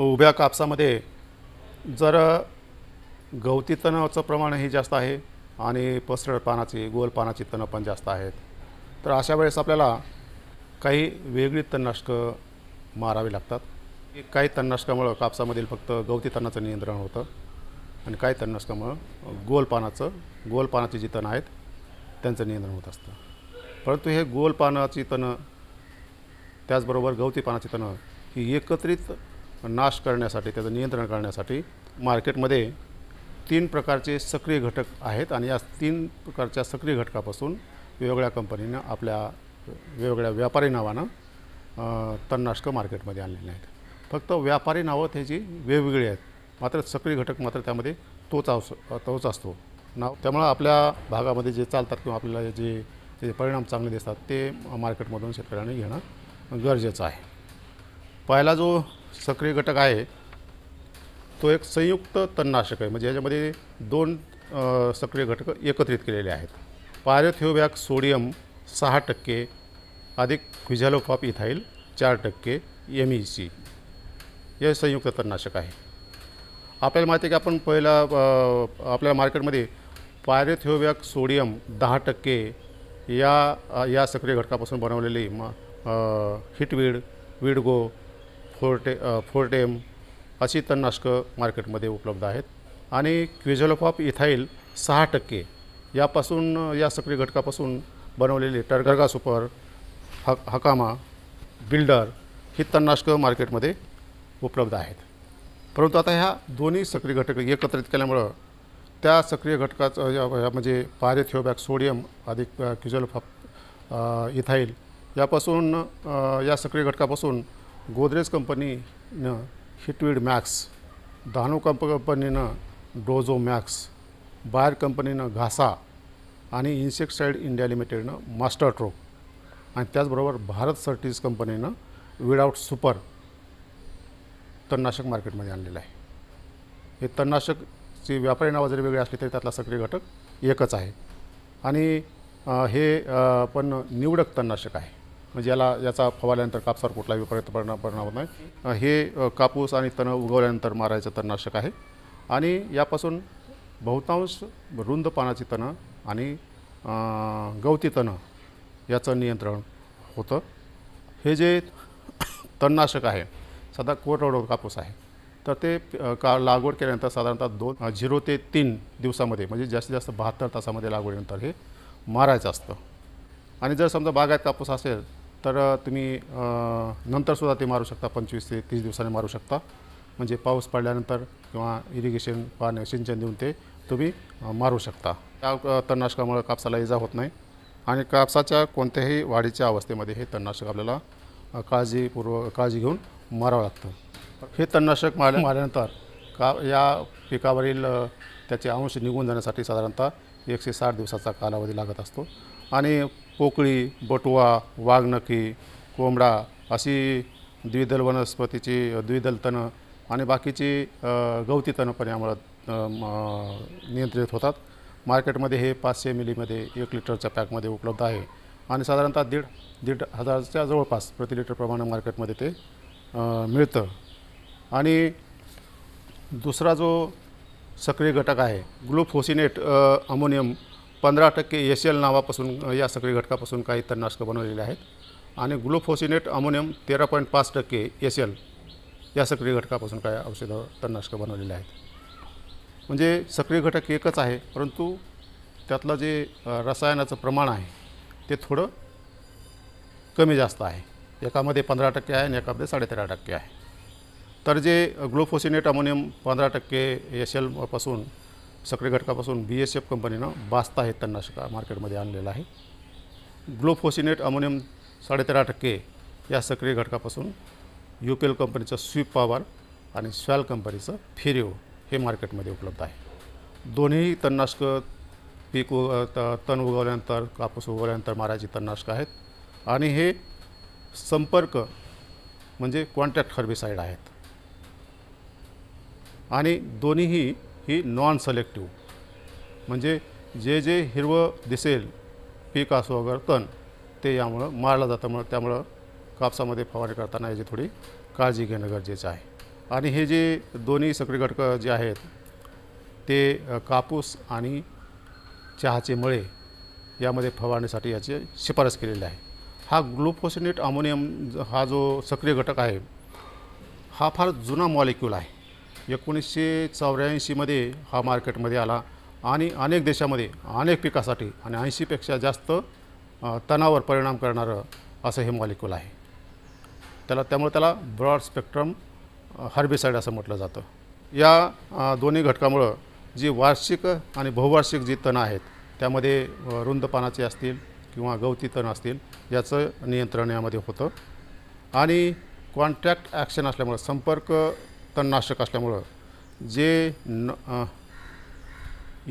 उभ्या कापसामध्ये जर गवती तणाचं प्रमाण हे जास्त आहे आणि पसरळ पानाची गोल पानाची तणं पण जास्त आहेत तर अशा वेळेस आपल्याला काही वेगळी तणनाशकं मारावी लागतात काही तणनाशकामुळं कापसामधील फक्त गवती तणाचं नियंत्रण होतं आणि काही तणनाशकामुळं गोल पानाचं गोल पानाची जी तणं आहेत त्यांचं नियंत्रण होत असतं परंतु हे गोल पानाची तणं त्याचबरोबर गवती पानाची तणं ही एकत्रित नाश करण्यासाठी त्याचं नियंत्रण करण्यासाठी मार्केटमध्ये तीन प्रकारचे सक्रिय घटक आहेत आणि या तीन प्रकारच्या सक्रिय घटकापासून वेगवेगळ्या कंपनीनं आपल्या वेगवेगळ्या व्यापारी नावानं तणनाशकं मार्केटमध्ये आणलेले आहेत फक्त व्यापारी नावं त्याची वेगवेगळी आहेत मात्र सक्रिय घटक मात्र त्यामध्ये तोच अस तोच असतो नाव त्यामुळं आपल्या भागामध्ये जे चालतात किंवा आपल्याला जे परिणाम चांगले दिसतात ते मार्केटमधून शेतकऱ्यांनी घेणं गरजेचं आहे पहिला जो सक्रिय घटक आहे तो एक संयुक्त तणनाशक आहे म्हणजे याच्यामध्ये दोन सक्रिय घटक एकत्रित केलेले आहेत पायरोथिओबॅक सोडियम सहा टक्के अधिक क्विझॅलोफॉप इथाईल चार टक्के एम ई सी हे संयुक्त तणनाशक आहे आपल्याला माहिती आहे की आपण पहिला आपल्या मार्केटमध्ये पायरेथिओबॅक सोडियम दहा टक्के या या सक्रिय घटकापासून बनवलेली म हिटवीड विडगो फोर्टे फोर्टेम अशी तणनाशकं मार्केटमध्ये उपलब्ध आहेत आणि क्विझोलोफॉप इथाईल सहा टक्के यापासून या सक्रिय घटकापासून बनवलेले टरगरगा सुपर ह हकामा बिल्डर ही तणनाशकं मार्केटमध्ये उपलब्ध आहेत परंतु आता ह्या दोन्ही सक्रिय घटक एकत्रित केल्यामुळं त्या सक्रिय घटकाचं म्हणजे पारेथिओबॅक सोडियम अधिक क्युजलफॉप इथाईल यापासून या सक्रिय घटकापासून गोदरेज कंपनीनं हिटवीड मॅक्स धानू कंप कंपनीनं डोझो मॅक्स बायर कंपनीनं घासा आणि इन्सेक्टसाईड इंडिया लिमिटेडनं मास्टर ट्रोक आणि त्याचबरोबर भारत सर्टिस कंपनीनं विदाऊट सुपर तणनाशक मार्केटमध्ये आणलेलं आहे हे तणनाशकची व्यापारी नावं जरी वेगळी असली तरी त्यातला सक्रिय घटक एकच आहे आणि हे पण निवडक तणनाशक आहे म्हणजे याला याचा फवारल्यानंतर कापसावर कुठला विपरीत परिणाम परिणाम होत नाही हे कापूस आणि तण उगवल्यानंतर मारायचं तणनाशक आहे आणि यापासून बहुतांश रुंद पानाची तणं आणि गवती तणं याचं नियंत्रण होतं हे जे तणनाशक आहे साधा कोरडवड कापूस आहे तर ते का लागवड केल्यानंतर साधारणतः दोन झिरो ते तीन दिवसामध्ये म्हणजे जास्तीत जास्त बहात्तर तासामध्ये लागवडीनंतर हे मारायचं असतं आणि जर समजा बागायत कापूस असेल तर तुम्ही नंतरसुद्धा ते मारू शकता पंचवीस ते तीस दिवसांनी मारू शकता म्हणजे पाऊस पडल्यानंतर किंवा इरिगेशन पाणी सिंचन देऊन ते तुम्ही मारू शकता त्या तणनाशकामुळं कापसाला इजा होत नाही आणि कापसाच्या कोणत्याही वाढीच्या अवस्थेमध्ये हे तणनाशक आपल्याला काळजीपूर्व काळजी घेऊन मारावं लागतं हे तणनाशक मार मारल्यानंतर का या पिकावरील त्याचे अंश निघून जाण्यासाठी साधारणतः एकशे साठ दिवसाचा कालावधी लागत असतो आणि पोकळी बटुआ वाघनखी कोंबडा अशी द्विदल वनस्पतीची द्विदल तणं आणि बाकीची गवती तणं पण यामुळं नियंत्रित होतात मार्केटमध्ये हे पाचशे मिलीमध्ये एक लिटरच्या पॅकमध्ये उपलब्ध आहे आणि साधारणतः दीड दीड हजारच्या जवळपास प्रति लिटरप्रमाणे मार्केटमध्ये ते मिळतं आणि दुसरा जो सक्रिय घटक आहे ग्लुफोसिनेट अमोनियम पंधरा टक्के एस एल नावापासून या सगळी घटकापासून काही तणनाशक बनवलेले आहेत आणि ग्लुफोसिनेट अमोनियम तेरा पॉईंट पाच टक्के एस एल या सक्रिय घटकापासून काय औषधं तणनाशकं बनवलेले आहेत म्हणजे सक्रिय घटक एकच आहे परंतु त्यातलं जे रसायनाचं प्रमाण आहे ते थोडं कमी जास्त आहे एकामध्ये पंधरा टक्के आहे आणि एकामध्ये साडेतेरा टक्के आहे तर जे ग्लुफोसिनेट अमोनियम पंधरा टक्के एस एलपासून सक्रिय घटकापासून बी एस एफ कंपनीनं बास्ता हे तणनाशक मार्केटमध्ये आणलेलं आहे ग्लोफोसिनेट अमोनियम साडेतेरा टक्के या सक्रिय घटकापासून यू पी एल कंपनीचं स्वीप पॉवर आणि स्वॅल कंपनीचं फिरिओ हे मार्केटमध्ये उपलब्ध आहे दोन्ही तणनाशकं पीक उग तण उगवल्यानंतर कापूस उगवल्यानंतर मारायची तणनाशकं आहेत आणि हे संपर्क म्हणजे कॉन्ट्रॅक्ट हर्बिसाईड आहेत आणि दोन्हीही ही नॉन सलेक्टिव म्हणजे जे जे हिरवं दिसेल पीक असो वगैरे तण ते यामुळं मारलं जातं म्हणून त्यामुळं कापसामध्ये फवारणी करताना याची थोडी काळजी घेणं गरजेचं आहे आणि हे जे दोन्ही सक्रिय घटक जे आहेत ते कापूस आणि चहाचे मळे यामध्ये फवारणीसाठी याची शिफारस केलेली आहे हा ग्लुकोसिनेट अमोनियम हा जो सक्रिय घटक आहे हा फार जुना मॉलिक्यूल आहे एकोणीसशे चौऱ्याऐंशीमध्ये हा मार्केटमध्ये आला आणि अनेक देशामध्ये अनेक पिकासाठी आणि ऐंशीपेक्षा जास्त तणावर परिणाम करणारं असं हे मॉलिक्युल आहे त्याला त्यामुळे त्याला ब्रॉड स्पेक्ट्रम हर्बिसाईड असं म्हटलं जातं या दोन्ही घटकामुळं जी वार्षिक आणि बहुवार्षिक जी तणं आहेत त्यामध्ये रुंद पानाचे असतील किंवा गवती तण असतील याचं नियंत्रण यामध्ये होतं आणि कॉन्ट्रॅक्ट ॲक्शन असल्यामुळं संपर्क तणनाशक असल्यामुळं जे न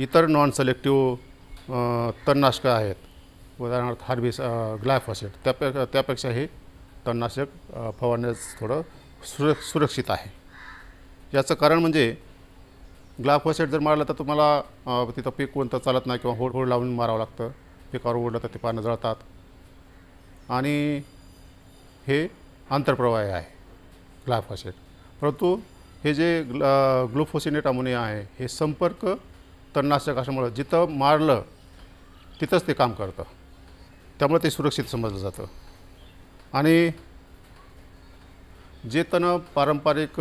इतर नॉन सलेक्टिव तणनाशकं आहेत उदाहरणार्थ हार्बिस असेल त्यापे त्यापेक्षा हे तणनाशक फवारण्यास थोडं सुर सुरक्षित आहे याचं कारण म्हणजे ग्लायफॉसेट जर मारलं तर तुम्हाला तिथं पीक कोणतं चालत नाही किंवा होड होड लावून मारावं लागतं पिकावर ओढलं तर ते पानं जळतात आणि हे आंतरप्रवाह आहे ग्लायफॉसेट परंतु हे जे ग्लुफोसिनेट अमोनिया आहे हे संपर्क तणनाशक असल्यामुळं जिथं मारलं तिथंच ते काम करतं त्यामुळे ते सुरक्षित समजलं जातं आणि जे तण पारंपरिक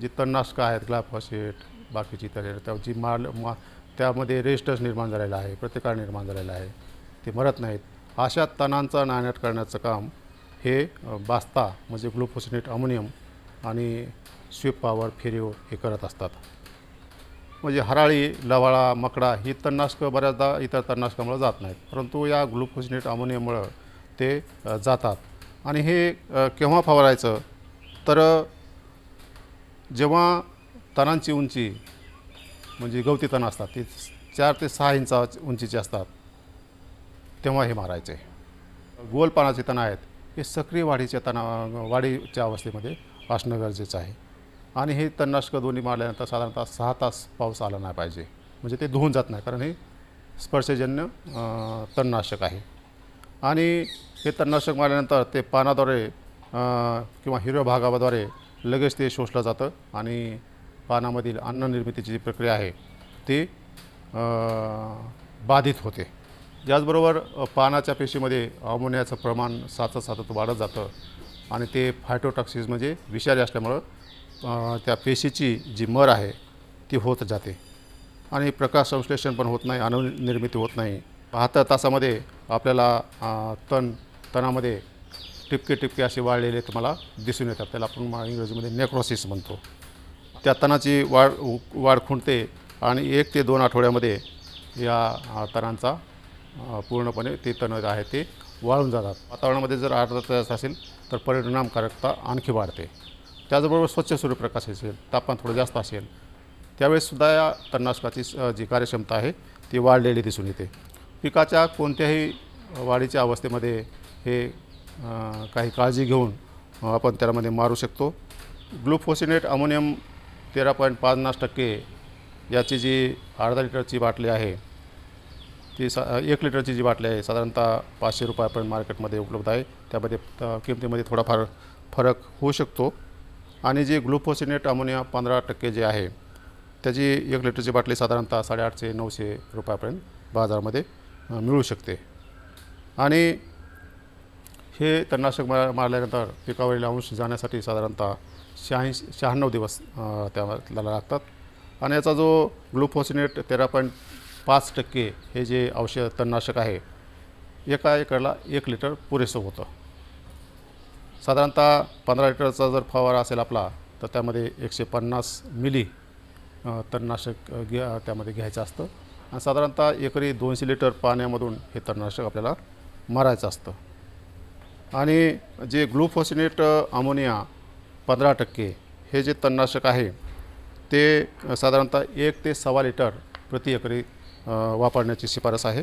जी तणनाशकं आहेत ग्लाफॉसेट बाकीची त्या जी मार मा त्यामध्ये रेस्टर्स निर्माण झालेला आहे प्रतिकार निर्माण झालेला आहे ते मरत नाहीत अशा तणांचा नायनाट करण्याचं काम हे बास्ता म्हणजे ग्लुफोसिनेट अमोनियम आणि पावर फेरीव हे करत असतात म्हणजे हराळी लवाळा मकडा ही तणनाशकं बऱ्याचदा इतर तणनाशकामुळं जात नाहीत परंतु या ग्लुकोजनेट अमोनियामुळं ते जातात आणि हे केव्हा फवारायचं तर जेव्हा तणांची उंची म्हणजे गवती तण असतात ती चार ते सहा इंचा उंचीची असतात तेव्हा हे मारायचे गोल पानाचे तण आहेत हे सक्रिय वाढीच्या तणा वाढीच्या अवस्थेमध्ये असणं गरजेचं आहे आणि हे तणनाशक दोन्ही मारल्यानंतर साधारणतः सहा तास पाऊस आला नाही पाहिजे म्हणजे ते धुवून जात नाही कारण हे स्पर्शजन्य तणनाशक आहे आणि हे तणनाशक मारल्यानंतर ते पानाद्वारे किंवा हिरव्या भागाद्वारे लगेच ते शोषलं जातं आणि पानामधील अन्न निर्मितीची जी प्रक्रिया आहे ती बाधित होते त्याचबरोबर पानाच्या पेशीमध्ये अमोनियाचं प्रमाण सातत सातत वाढत जातं आणि ते फायटोटॉक्सिस म्हणजे विषारी असल्यामुळं त्या पेशीची जी मर आहे ती होत जाते आणि प्रकाश संश्लेषण पण होत नाही अनुनिर्मिती होत नाही बहात्तर तासामध्ये आपल्याला तण तणामध्ये टिपके टिपके असे वाढलेले तुम्हाला दिसून येतात त्याला आपण इंग्रजीमध्ये नेक्रोसिस म्हणतो त्या तणाची वाढ वाढ खुंटते आणि एक ते दोन आठवड्यामध्ये या तणांचा पूर्णपणे ते तण आहे ते वाळून जातात वातावरणामध्ये जर आर्द्रता जास्त असेल तर परिणामकारकता आणखी वाढते त्याचबरोबर स्वच्छ सूर्यप्रकाश असेल तापमान थोडं जास्त असेल त्यावेळेससुद्धा या तणनाशकाची जी कार्यक्षमता आहे ती वाढलेली दिसून येते पिकाच्या कोणत्याही वाढीच्या अवस्थेमध्ये हे काही काळजी घेऊन आपण त्यामध्ये मारू शकतो ग्लुफोसिनेट अमोनियम तेरा पॉईंट पन्नास टक्के याची जी अर्धा लिटरची बाटली आहे जी सा एक लिटरची जी बाटली आहे साधारणतः पाचशे रुपयापर्यंत मार्केटमध्ये उपलब्ध आहे त्यामध्ये किमतीमध्ये थोडाफार फरक होऊ शकतो आणि जे ग्लुफोसिनेट अमोनिया पंधरा टक्के जे आहे त्याची एक लिटरची बाटली साधारणतः साडेआठशे नऊशे रुपयापर्यंत बाजारामध्ये मिळू शकते आणि हे तणनाशक मार मारल्यानंतर पिकावरील अंश जाण्यासाठी साधारणतः शहाऐंशी शहाण्णव दिवस त्याला लागतात आणि याचा जो ग्लुफोसिनेट तेरा पॉईंट पाच टक्के हे जे औषध तणनाशक आहे एका एकरला एक लिटर पुरेसं होतं साधारणतः पंधरा लिटरचा जर फवारा असेल आपला तर त्यामध्ये एकशे पन्नास मिली तणनाशक घ्या त्यामध्ये घ्यायचं असतं आणि साधारणतः एकरी दोनशे लिटर पाण्यामधून हे तणनाशक आपल्याला मारायचं असतं आणि जे ग्लुफोसिनेट अमोनिया पंधरा टक्के हे जे तणनाशक आहे ते साधारणतः एक ते सव्वा लिटर प्रति एकरी वापरण्याची शिफारस आहे